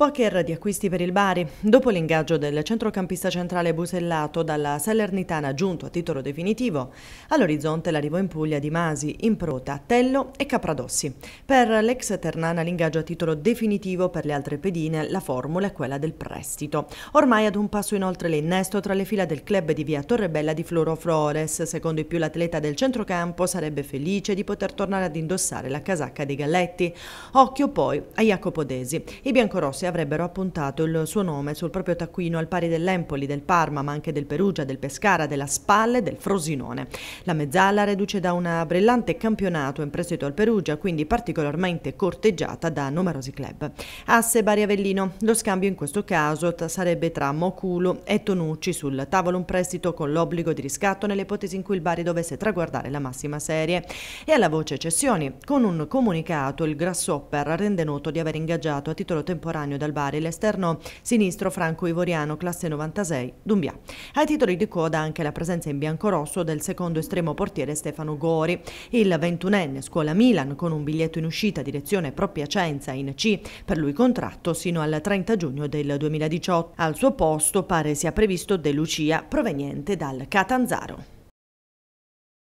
Poker di acquisti per il Bari. Dopo l'ingaggio del centrocampista centrale Busellato dalla Salernitana giunto a titolo definitivo, all'orizzonte l'arrivo in Puglia di Masi, Improta, Tello e Capradossi. Per l'ex Ternana l'ingaggio a titolo definitivo, per le altre pedine la formula è quella del prestito. Ormai ad un passo inoltre l'innesto tra le fila del club di via Torrebella di Floro Flores. Secondo i più l'atleta del centrocampo sarebbe felice di poter tornare ad indossare la casacca dei Galletti. Occhio poi a Jacopo Desi. I biancorossi avrebbero appuntato il suo nome sul proprio taccuino al pari dell'Empoli, del Parma, ma anche del Perugia, del Pescara, della Spalle, e del Frosinone. La mezzala reduce da un brillante campionato in prestito al Perugia, quindi particolarmente corteggiata da numerosi club. Asse Bari Avellino, lo scambio in questo caso sarebbe tra Moculo e Tonucci sul tavolo un prestito con l'obbligo di riscatto nell'ipotesi in cui il Bari dovesse traguardare la massima serie. E alla voce cessioni, con un comunicato il Grasshopper rende noto di aver ingaggiato a titolo temporaneo dal Bari, l'esterno sinistro franco-ivoriano classe 96 Dumbia. Ai titoli di coda anche la presenza in biancorosso del secondo estremo portiere Stefano Gori. Il 21enne scuola Milan con un biglietto in uscita direzione Propiacenza in C, per lui contratto sino al 30 giugno del 2018. Al suo posto pare sia previsto De Lucia proveniente dal Catanzaro.